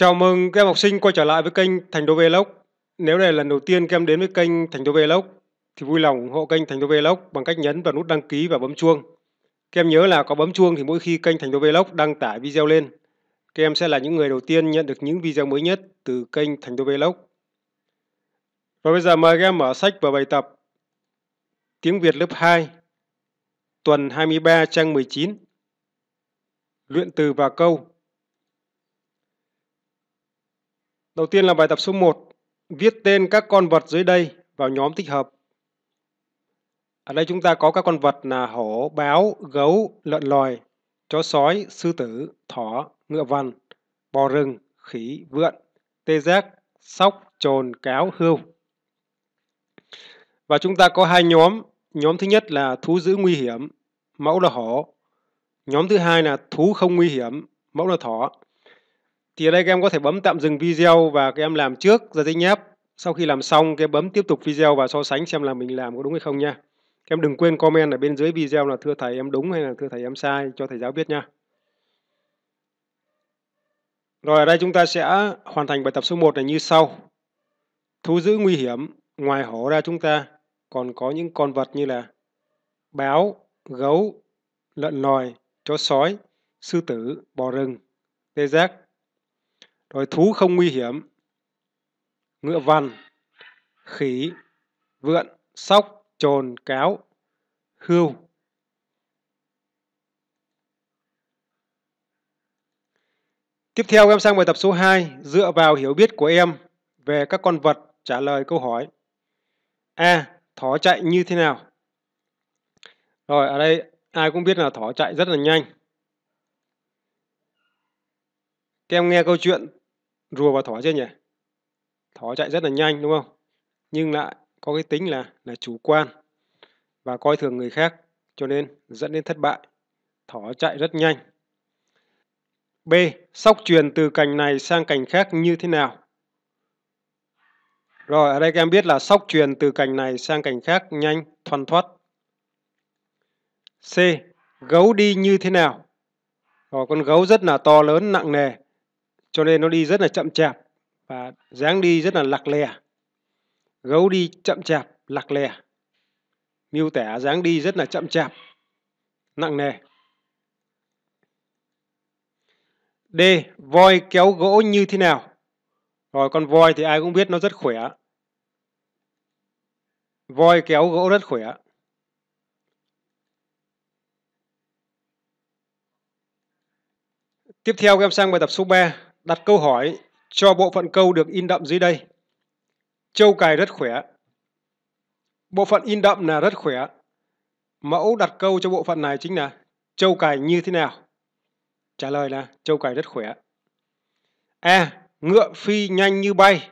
Chào mừng các em học sinh quay trở lại với kênh Thành Đô Vlog. Nếu đây là lần đầu tiên các em đến với kênh Thành Đô Vlog thì vui lòng ủng hộ kênh Thành Đô Vlog bằng cách nhấn vào nút đăng ký và bấm chuông. Các em nhớ là có bấm chuông thì mỗi khi kênh Thành Đô Vlog đăng tải video lên, các em sẽ là những người đầu tiên nhận được những video mới nhất từ kênh Thành Đô Vlog. Và bây giờ mời các em mở sách và bài tập Tiếng Việt lớp 2 tuần 23 trang 19 Luyện từ và câu Đầu tiên là bài tập số 1, viết tên các con vật dưới đây vào nhóm thích hợp. Ở đây chúng ta có các con vật là hổ, báo, gấu, lợn lòi, chó sói, sư tử, thỏ, ngựa vằn, bò rừng, khỉ, vượn, tê giác, sóc, trồn, cáo, hươu. Và chúng ta có hai nhóm. Nhóm thứ nhất là thú giữ nguy hiểm, mẫu là hổ. Nhóm thứ hai là thú không nguy hiểm, mẫu là thỏ thì ở đây các em có thể bấm tạm dừng video và các em làm trước ra tính nháp sau khi làm xong các em bấm tiếp tục video và so sánh xem là mình làm có đúng hay không nha các em đừng quên comment ở bên dưới video là thưa thầy em đúng hay là thưa thầy em sai cho thầy giáo biết nha rồi ở đây chúng ta sẽ hoàn thành bài tập số 1 này như sau thú giữ nguy hiểm ngoài hổ ra chúng ta còn có những con vật như là báo gấu lợn lòi chó sói sư tử bò rừng tê giác rồi thú không nguy hiểm ngựa vằn khỉ vượn sóc trồn cáo hươu Tiếp theo em sang bài tập số 2, dựa vào hiểu biết của em về các con vật trả lời câu hỏi. A. Thỏ chạy như thế nào? Rồi, ở đây ai cũng biết là thỏ chạy rất là nhanh. Các em nghe câu chuyện rùa và thỏ chưa nhỉ? Thỏ chạy rất là nhanh đúng không? Nhưng lại có cái tính là là chủ quan và coi thường người khác cho nên dẫn đến thất bại. Thỏ chạy rất nhanh. B. Sóc truyền từ cành này sang cành khác như thế nào? Rồi, ở đây các em biết là sóc truyền từ cành này sang cành khác nhanh, thoăn thoắt. C. Gấu đi như thế nào? Rồi, con gấu rất là to lớn, nặng nề cho nên nó đi rất là chậm chạp và dáng đi rất là lạc lè gấu đi chậm chạp lạc lè mưu tẻ dáng đi rất là chậm chạp nặng nề d voi kéo gỗ như thế nào rồi con voi thì ai cũng biết nó rất khỏe voi kéo gỗ rất khỏe tiếp theo em sang bài tập số 3 đặt câu hỏi cho bộ phận câu được in đậm dưới đây. Châu cài rất khỏe. Bộ phận in đậm là rất khỏe. Mẫu đặt câu cho bộ phận này chính là châu cài như thế nào? Trả lời là châu cài rất khỏe. E Ngựa phi nhanh như bay.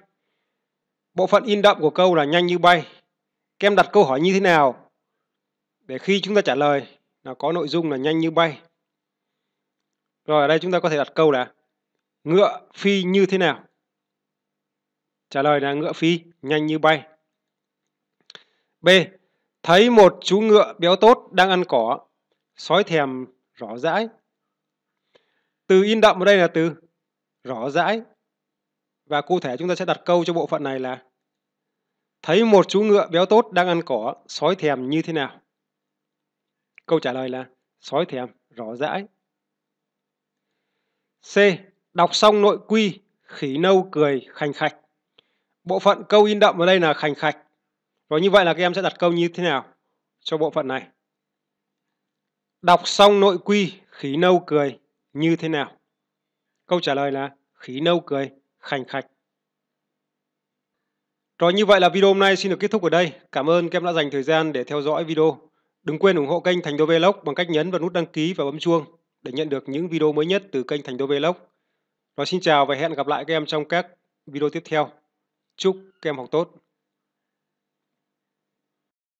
Bộ phận in đậm của câu là nhanh như bay. Kem đặt câu hỏi như thế nào? Để khi chúng ta trả lời, là có nội dung là nhanh như bay. Rồi ở đây chúng ta có thể đặt câu là Ngựa phi như thế nào? Trả lời là ngựa phi, nhanh như bay. B. Thấy một chú ngựa béo tốt đang ăn cỏ, sói thèm rõ rãi. Từ in đậm ở đây là từ rõ rãi. Và cụ thể chúng ta sẽ đặt câu cho bộ phận này là Thấy một chú ngựa béo tốt đang ăn cỏ, sói thèm như thế nào? Câu trả lời là sói thèm rõ rãi. C. Đọc xong nội quy, khỉ nâu cười khành khạch. Bộ phận câu in đậm ở đây là khành khạch. Và như vậy là các em sẽ đặt câu như thế nào cho bộ phận này? Đọc xong nội quy, khí nâu cười như thế nào? Câu trả lời là khí nâu cười khành khạch. Rồi như vậy là video hôm nay xin được kết thúc ở đây. Cảm ơn các em đã dành thời gian để theo dõi video. Đừng quên ủng hộ kênh Thành Đô Vlog bằng cách nhấn vào nút đăng ký và bấm chuông để nhận được những video mới nhất từ kênh Thành Đô Vlog. Nói xin chào và hẹn gặp lại các em trong các video tiếp theo. Chúc các em học tốt.